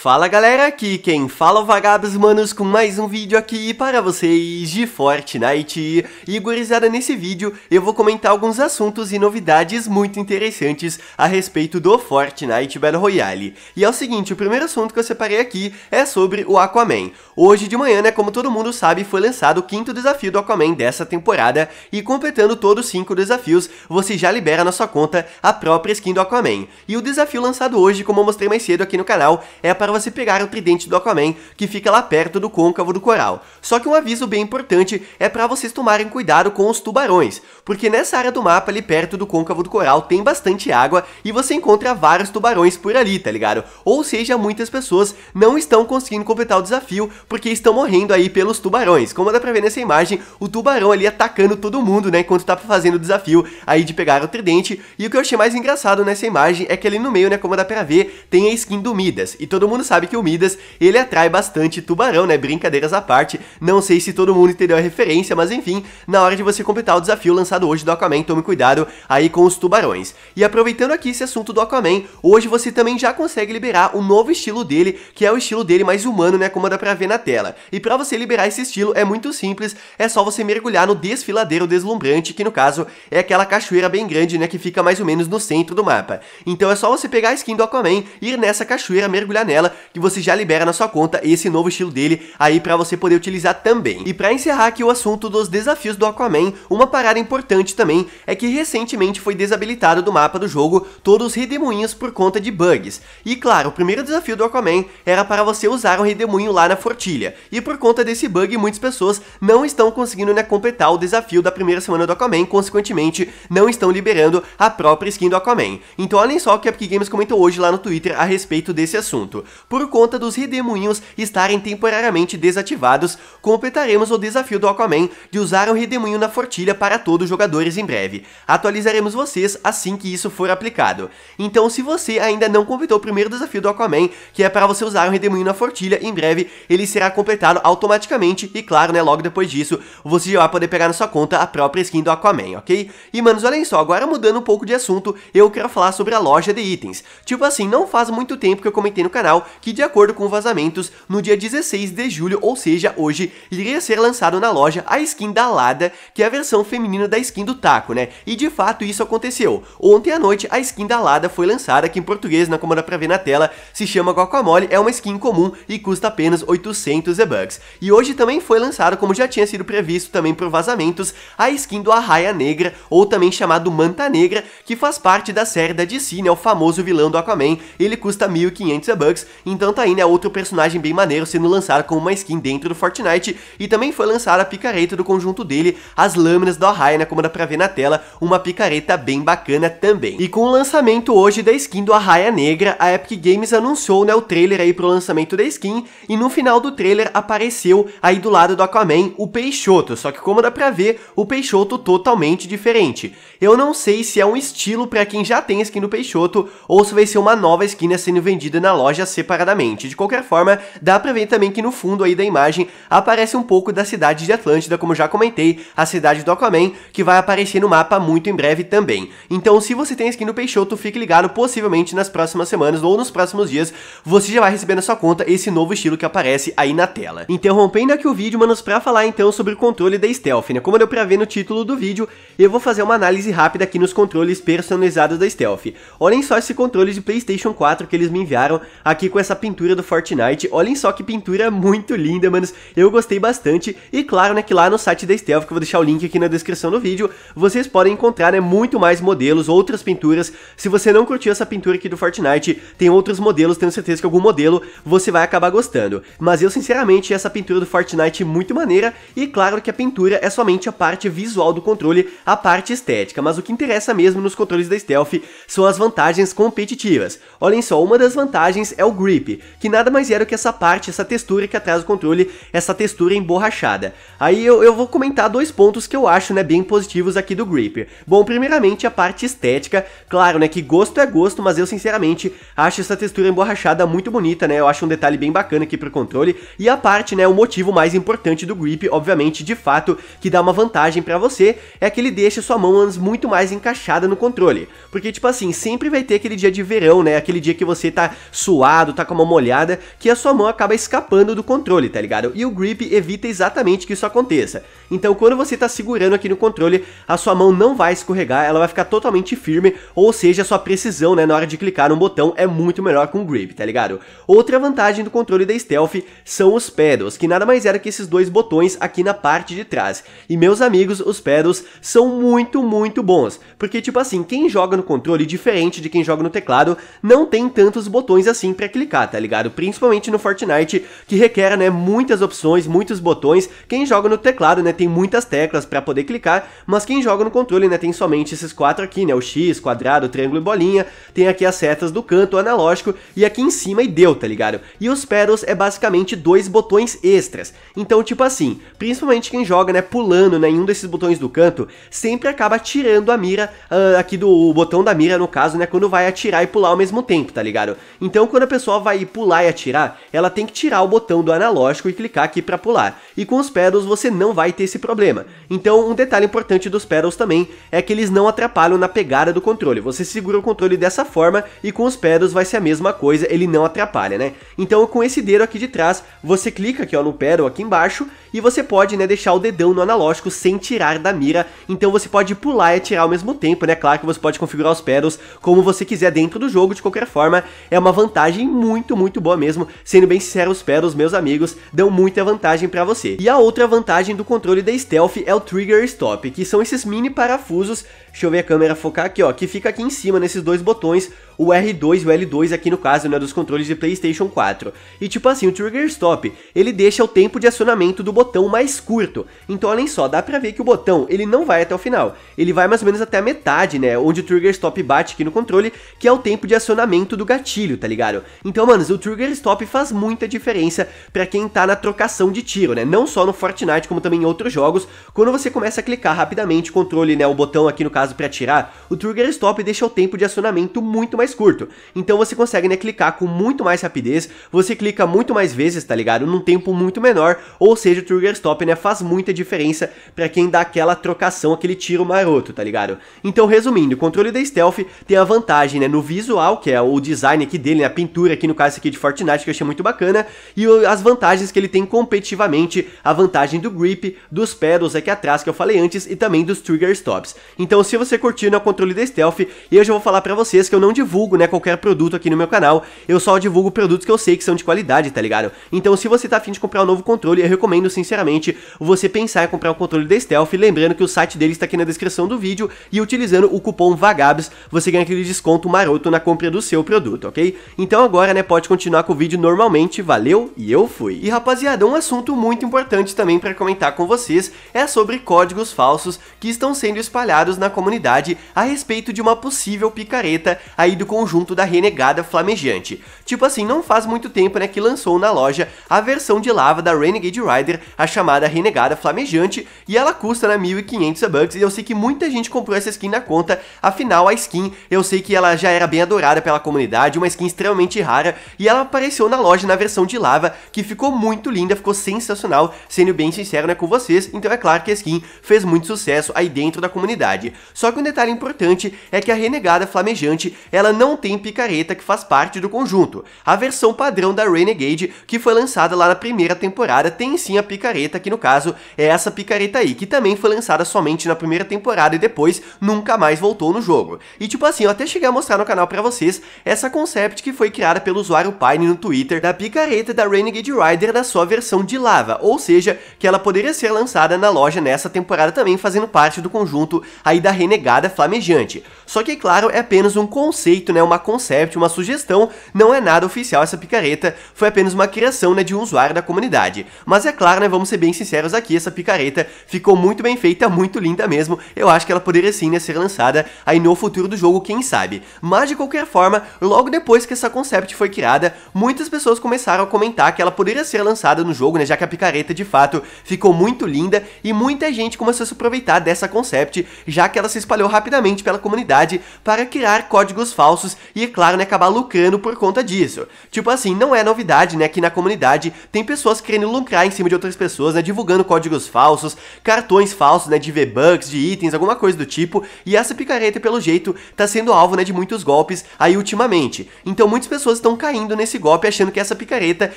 Fala galera, aqui quem fala vagabundos é o Vagabos Manos com mais um vídeo aqui para vocês de Fortnite. E gurizada, nesse vídeo eu vou comentar alguns assuntos e novidades muito interessantes a respeito do Fortnite Battle Royale. E é o seguinte, o primeiro assunto que eu separei aqui é sobre o Aquaman. Hoje de manhã, né, como todo mundo sabe, foi lançado o quinto desafio do Aquaman dessa temporada e completando todos os cinco desafios, você já libera na sua conta a própria skin do Aquaman. E o desafio lançado hoje, como eu mostrei mais cedo aqui no canal, é para para você pegar o tridente do Aquaman, que fica lá perto do côncavo do coral. Só que um aviso bem importante é para vocês tomarem cuidado com os tubarões, porque nessa área do mapa ali perto do côncavo do coral tem bastante água e você encontra vários tubarões por ali, tá ligado? Ou seja, muitas pessoas não estão conseguindo completar o desafio porque estão morrendo aí pelos tubarões. Como dá pra ver nessa imagem, o tubarão ali atacando todo mundo, né, enquanto tá fazendo o desafio aí de pegar o tridente. E o que eu achei mais engraçado nessa imagem é que ali no meio, né, como dá pra ver, tem a skin do Midas e todo mundo mundo sabe que o Midas, ele atrai bastante tubarão, né? Brincadeiras à parte. Não sei se todo mundo entendeu a referência, mas enfim, na hora de você completar o desafio lançado hoje do Aquaman, tome cuidado aí com os tubarões. E aproveitando aqui esse assunto do Aquaman, hoje você também já consegue liberar o um novo estilo dele, que é o estilo dele mais humano, né? Como dá pra ver na tela. E pra você liberar esse estilo é muito simples, é só você mergulhar no desfiladeiro deslumbrante, que no caso é aquela cachoeira bem grande, né? Que fica mais ou menos no centro do mapa. Então é só você pegar a skin do Aquaman, ir nessa cachoeira, mergulhar nela dela, que você já libera na sua conta esse novo estilo dele aí para você poder utilizar também. E para encerrar aqui o assunto dos desafios do Aquaman, uma parada importante também é que recentemente foi desabilitado do mapa do jogo todos os redemoinhos por conta de bugs. E claro, o primeiro desafio do Aquaman era para você usar um redemoinho lá na fortilha, e por conta desse bug muitas pessoas não estão conseguindo né, completar o desafio da primeira semana do Aquaman, consequentemente não estão liberando a própria skin do Aquaman. Então olhem só o que a Epic Games comentou hoje lá no Twitter a respeito desse assunto por conta dos redemoinhos estarem temporariamente desativados, completaremos o desafio do Aquaman de usar um redemoinho na fortilha para todos os jogadores em breve. Atualizaremos vocês assim que isso for aplicado. Então se você ainda não completou o primeiro desafio do Aquaman, que é para você usar um redemoinho na fortilha, em breve ele será completado automaticamente e claro, né, logo depois disso, você já vai poder pegar na sua conta a própria skin do Aquaman, ok? E manos, olhem só, agora mudando um pouco de assunto, eu quero falar sobre a loja de itens. Tipo assim, não faz muito tempo que eu comentei no canal que, de acordo com vazamentos, no dia 16 de julho, ou seja, hoje, iria ser lançado na loja a skin da Lada, que é a versão feminina da skin do Taco, né? E de fato isso aconteceu. Ontem à noite, a skin da Lada foi lançada, que em português, na como dá pra ver na tela, se chama Guacamole, é uma skin comum e custa apenas 800 E-Bucks. E hoje também foi lançado, como já tinha sido previsto também por vazamentos, a skin do Arraia Negra, ou também chamado Manta Negra, que faz parte da série da DC, né? O famoso vilão do Aquaman, ele custa 1.500 E-Bucks então tá aí, né, outro personagem bem maneiro sendo lançado como uma skin dentro do Fortnite e também foi lançada a picareta do conjunto dele, as lâminas da né, como dá pra ver na tela, uma picareta bem bacana também. E com o lançamento hoje da skin do Arraia Negra, a Epic Games anunciou né, o trailer aí pro lançamento da skin, e no final do trailer apareceu aí do lado do Aquaman o Peixoto, só que como dá pra ver, o Peixoto totalmente diferente. Eu não sei se é um estilo para quem já tem a skin do Peixoto, ou se vai ser uma nova skin sendo vendida na loja separada separadamente. De qualquer forma, dá pra ver também que no fundo aí da imagem aparece um pouco da cidade de Atlântida, como já comentei, a cidade do Aquaman, que vai aparecer no mapa muito em breve também. Então, se você tem skin do Peixoto, fique ligado, possivelmente nas próximas semanas ou nos próximos dias, você já vai receber na sua conta esse novo estilo que aparece aí na tela. Interrompendo aqui o vídeo, manos, pra falar então sobre o controle da Stealth, né? Como deu pra ver no título do vídeo, eu vou fazer uma análise rápida aqui nos controles personalizados da Stealth. Olhem só esse controle de Playstation 4 que eles me enviaram aqui com essa pintura do Fortnite. Olhem só que pintura muito linda, manos. Eu gostei bastante. E claro, né, que lá no site da Stealth, que eu vou deixar o link aqui na descrição do vídeo, vocês podem encontrar, né, muito mais modelos, outras pinturas. Se você não curtiu essa pintura aqui do Fortnite, tem outros modelos, tenho certeza que algum modelo você vai acabar gostando. Mas eu, sinceramente, essa pintura do Fortnite é muito maneira. E claro que a pintura é somente a parte visual do controle, a parte estética. Mas o que interessa mesmo nos controles da Stealth são as vantagens competitivas. Olhem só, uma das vantagens é o grip, que nada mais era que essa parte, essa textura que atrás do controle, essa textura emborrachada. Aí eu, eu vou comentar dois pontos que eu acho né, bem positivos aqui do grip. Bom, primeiramente a parte estética, claro né, que gosto é gosto, mas eu sinceramente acho essa textura emborrachada muito bonita, né, eu acho um detalhe bem bacana aqui pro controle, e a parte, né, o motivo mais importante do grip, obviamente, de fato, que dá uma vantagem para você, é que ele deixa sua mão muito mais encaixada no controle, porque tipo assim, sempre vai ter aquele dia de verão, né, aquele dia que você tá suado, molhado, tá com a mão molhada, que a sua mão acaba escapando do controle, tá ligado? E o grip evita exatamente que isso aconteça. Então quando você tá segurando aqui no controle, a sua mão não vai escorregar, ela vai ficar totalmente firme, ou seja, a sua precisão, né, na hora de clicar no botão é muito melhor com o grip, tá ligado? Outra vantagem do controle da Stealth são os pedals, que nada mais era é que esses dois botões aqui na parte de trás. E meus amigos, os pedals são muito, muito bons, porque tipo assim, quem joga no controle, diferente de quem joga no teclado, não tem tantos botões assim pra clicar clicar, tá ligado? Principalmente no Fortnite, que requer, né, muitas opções, muitos botões. Quem joga no teclado, né, tem muitas teclas para poder clicar, mas quem joga no controle, né, tem somente esses quatro aqui, né, o X, quadrado, triângulo e bolinha. Tem aqui as setas do canto, analógico, e aqui em cima e deu, tá ligado? E os pedals é basicamente dois botões extras. Então, tipo assim, principalmente quem joga, né, pulando, né, em um desses botões do canto, sempre acaba tirando a mira uh, aqui do botão da mira, no caso, né, quando vai atirar e pular ao mesmo tempo, tá ligado? Então, quando a pessoa só vai pular e atirar, ela tem que tirar o botão do analógico e clicar aqui para pular. E com os pedals você não vai ter esse problema. Então um detalhe importante dos pedals também é que eles não atrapalham na pegada do controle. Você segura o controle dessa forma e com os pedals vai ser a mesma coisa, ele não atrapalha, né? Então com esse dedo aqui de trás, você clica aqui ó, no pedal aqui embaixo e você pode né, deixar o dedão no analógico sem tirar da mira, então você pode pular e atirar ao mesmo tempo, né? Claro que você pode configurar os pedals como você quiser dentro do jogo, de qualquer forma, é uma vantagem muito, muito boa mesmo. Sendo bem sincero, os pés meus amigos dão muita vantagem para você. E a outra vantagem do controle da Stealth é o Trigger Stop, que são esses mini parafusos, deixa eu ver a câmera focar aqui, ó, que fica aqui em cima nesses dois botões, o R2 e o L2 aqui no caso, né, dos controles de Playstation 4. E tipo assim, o Trigger Stop, ele deixa o tempo de acionamento do botão mais curto, então olhem só, dá pra ver que o botão, ele não vai até o final, ele vai mais ou menos até a metade, né, onde o Trigger Stop bate aqui no controle, que é o tempo de acionamento do gatilho, tá ligado? Então, mano, o Trigger Stop faz muita diferença pra quem tá na trocação de tiro, né, não só no Fortnite, como também em outros jogos, quando você começa a clicar rapidamente o controle, né, o botão aqui no caso pra atirar, o Trigger Stop deixa o tempo de acionamento muito mais mais curto. Então você consegue, né, clicar com muito mais rapidez, você clica muito mais vezes, tá ligado? Num tempo muito menor, ou seja, o trigger stop, né, faz muita diferença para quem dá aquela trocação, aquele tiro maroto, tá ligado? Então, resumindo, o controle da stealth tem a vantagem, né, no visual, que é o design aqui dele, né, a pintura aqui, no caso aqui de Fortnite, que eu achei muito bacana, e as vantagens que ele tem competitivamente, a vantagem do grip, dos pedals aqui atrás, que eu falei antes, e também dos trigger stops. Então, se você curtiu né, o controle da stealth, eu já vou falar para vocês que eu não divulgo divulgo, né, qualquer produto aqui no meu canal. Eu só divulgo produtos que eu sei que são de qualidade, tá ligado? Então, se você tá afim de comprar um novo controle, eu recomendo, sinceramente, você pensar em comprar um controle da Stealth. Lembrando que o site dele está aqui na descrição do vídeo e utilizando o cupom VAGABS, você ganha aquele desconto maroto na compra do seu produto, ok? Então agora, né, pode continuar com o vídeo normalmente, valeu e eu fui. E rapaziada, um assunto muito importante também para comentar com vocês é sobre códigos falsos que estão sendo espalhados na comunidade a respeito de uma possível picareta aí do conjunto da Renegada Flamejante. Tipo assim, não faz muito tempo né, que lançou na loja a versão de lava da Renegade Rider, a chamada Renegada Flamejante, e ela custa né, 1.500 bucks, e eu sei que muita gente comprou essa skin na conta, afinal a skin, eu sei que ela já era bem adorada pela comunidade, uma skin extremamente rara, e ela apareceu na loja na versão de lava, que ficou muito linda, ficou sensacional, sendo bem sincero né, com vocês, então é claro que a skin fez muito sucesso aí dentro da comunidade. Só que um detalhe importante é que a Renegada Flamejante, ela ela não tem picareta que faz parte do conjunto. A versão padrão da Renegade, que foi lançada lá na primeira temporada, tem sim a picareta, que no caso é essa picareta aí, que também foi lançada somente na primeira temporada e depois nunca mais voltou no jogo. E tipo assim, eu até cheguei a mostrar no canal pra vocês essa concept que foi criada pelo usuário Pine no Twitter da picareta da Renegade Rider da sua versão de lava, ou seja, que ela poderia ser lançada na loja nessa temporada também, fazendo parte do conjunto aí da Renegada Flamejante. Só que, claro, é apenas um conceito feito, né, uma concept, uma sugestão, não é nada oficial essa picareta, foi apenas uma criação né, de um usuário da comunidade. Mas é claro, né, vamos ser bem sinceros aqui, essa picareta ficou muito bem feita, muito linda mesmo, eu acho que ela poderia sim né, ser lançada aí no futuro do jogo, quem sabe. Mas de qualquer forma, logo depois que essa concept foi criada, muitas pessoas começaram a comentar que ela poderia ser lançada no jogo, né, já que a picareta de fato ficou muito linda e muita gente começou a se aproveitar dessa concept, já que ela se espalhou rapidamente pela comunidade para criar códigos falsos falsos e, é claro, né, acabar lucrando por conta disso. Tipo assim, não é novidade, né, que na comunidade tem pessoas querendo lucrar em cima de outras pessoas, né, divulgando códigos falsos, cartões falsos, né, de V-Bucks, de itens, alguma coisa do tipo, e essa picareta, pelo jeito, tá sendo alvo, né, de muitos golpes aí ultimamente. Então muitas pessoas estão caindo nesse golpe achando que essa picareta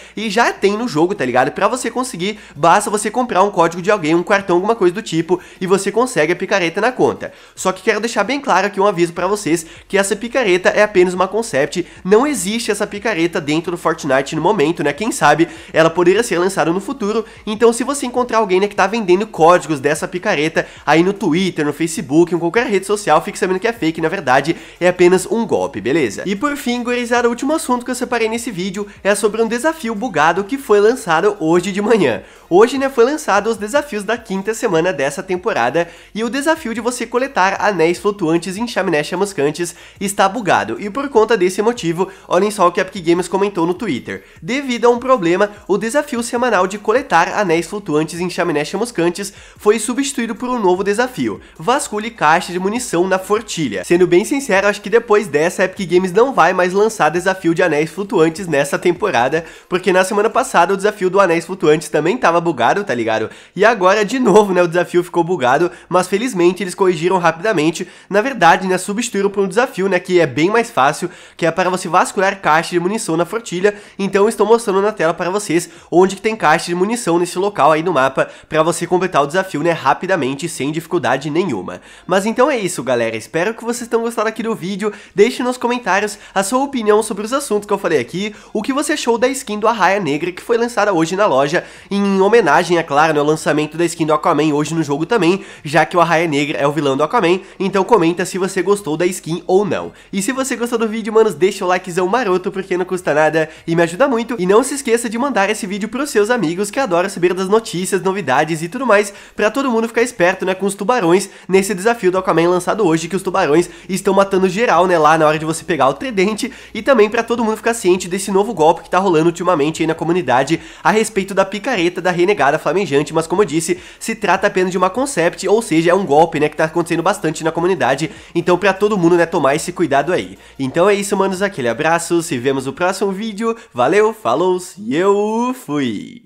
e já tem no jogo, tá ligado? Pra você conseguir, basta você comprar um código de alguém, um cartão, alguma coisa do tipo, e você consegue a picareta na conta. Só que quero deixar bem claro aqui um aviso para vocês que essa picareta picareta é apenas uma concept, não existe essa picareta dentro do Fortnite no momento, né? Quem sabe ela poderia ser lançada no futuro, então se você encontrar alguém né, que tá vendendo códigos dessa picareta aí no Twitter, no Facebook, em qualquer rede social, fique sabendo que é fake, na verdade é apenas um golpe, beleza? E por fim, gurizada, o último assunto que eu separei nesse vídeo é sobre um desafio bugado que foi lançado hoje de manhã. Hoje, né, foi lançado os desafios da quinta semana dessa temporada e o desafio de você coletar anéis flutuantes em chaminés chamuscantes está bugado divulgado, e por conta desse motivo, olhem só o que a Epic Games comentou no Twitter. Devido a um problema, o desafio semanal de coletar anéis flutuantes em chaminés chamuscantes foi substituído por um novo desafio, vasculhe caixa de munição na fortilha. Sendo bem sincero, acho que depois dessa, a Epic Games não vai mais lançar desafio de anéis flutuantes nessa temporada, porque na semana passada o desafio do anéis flutuantes também tava bugado, tá ligado? E agora, de novo, né, o desafio ficou bugado, mas felizmente eles corrigiram rapidamente, na verdade, né, substituíram por um desafio, né, que é bem bem mais fácil, que é para você vasculhar caixa de munição na fortilha, então estou mostrando na tela para vocês onde que tem caixa de munição nesse local aí no mapa, para você completar o desafio né, rapidamente, sem dificuldade nenhuma. Mas então é isso galera, espero que vocês tenham gostado aqui do vídeo, deixe nos comentários a sua opinião sobre os assuntos que eu falei aqui, o que você achou da skin do Arraia Negra que foi lançada hoje na loja, em homenagem, é claro, né, ao lançamento da skin do Aquaman hoje no jogo também, já que o Arraia Negra é o vilão do Aquaman, então comenta se você gostou da skin ou não. E se se você gostou do vídeo, manos, deixa o likezão maroto porque não custa nada e me ajuda muito. E não se esqueça de mandar esse vídeo pros seus amigos que adoram saber das notícias, novidades e tudo mais, pra todo mundo ficar esperto, né, com os tubarões nesse desafio do Aquaman lançado hoje, que os tubarões estão matando geral, né, lá na hora de você pegar o tridente e também pra todo mundo ficar ciente desse novo golpe que tá rolando ultimamente aí na comunidade a respeito da picareta da renegada flamejante, mas como eu disse, se trata apenas de uma concept, ou seja, é um golpe, né, que tá acontecendo bastante na comunidade, então pra todo mundo, né, tomar esse cuidado aí aí. Então é isso, manos. Aquele abraço. Se vemos no próximo vídeo. Valeu, falou e eu fui!